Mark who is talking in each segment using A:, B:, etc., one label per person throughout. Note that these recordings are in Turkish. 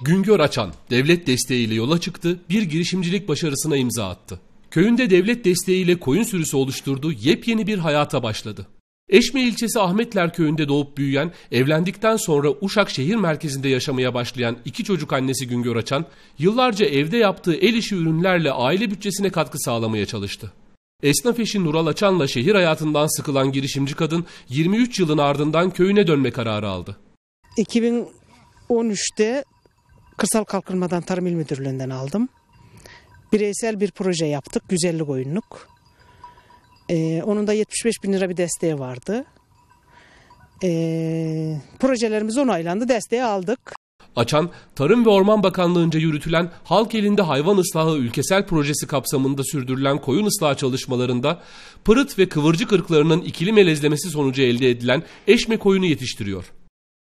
A: Güngör Açan devlet desteğiyle yola çıktı, bir girişimcilik başarısına imza attı. Köyünde devlet desteğiyle koyun sürüsü oluşturdu, yepyeni bir hayata başladı. Eşme ilçesi Ahmetler köyünde doğup büyüyen, evlendikten sonra Uşak şehir merkezinde yaşamaya başlayan iki çocuk annesi Güngör Açan, yıllarca evde yaptığı el işi ürünlerle aile bütçesine katkı sağlamaya çalıştı. Esnaf eşi Nural Açan'la şehir hayatından sıkılan girişimci kadın 23 yılın ardından köyüne dönme kararı aldı.
B: 2013'te Kırsal Kalkınmadan Tarım İl Müdürlüğü'nden aldım. Bireysel bir proje yaptık, güzellik koyunluk. Ee, onun da 75 bin lira bir desteği vardı. Ee, projelerimiz onaylandı, desteği aldık.
A: Açan, Tarım ve Orman Bakanlığı'nca yürütülen Halk Elinde Hayvan Islahı Ülkesel Projesi kapsamında sürdürülen koyun ıslah çalışmalarında pırıt ve kıvırcık ırklarının ikili melezlemesi sonucu elde edilen eşme koyunu yetiştiriyor.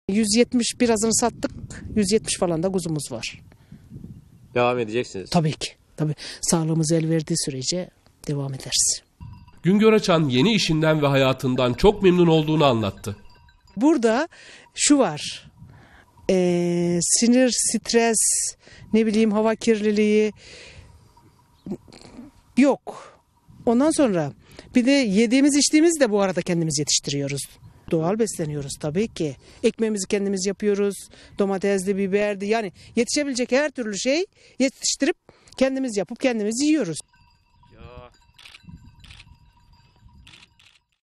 B: 170 birazını sattık. 170 falan da kuzumuz var.
A: Devam edeceksiniz. Tabii
B: ki. Tabii sağlığımız el verdiği sürece devam ederiz.
A: Güngör Açan yeni işinden ve hayatından çok memnun olduğunu anlattı.
B: Burada şu var. Ee, sinir, stres, ne bileyim hava kirliliği yok. Ondan sonra bir de yediğimiz içtiğimiz de bu arada kendimiz yetiştiriyoruz. Doğal besleniyoruz tabii ki. Ekmeğimizi kendimiz yapıyoruz. Domatesli, biberli yani yetişebilecek her türlü şey yetiştirip kendimiz yapıp kendimiz yiyoruz.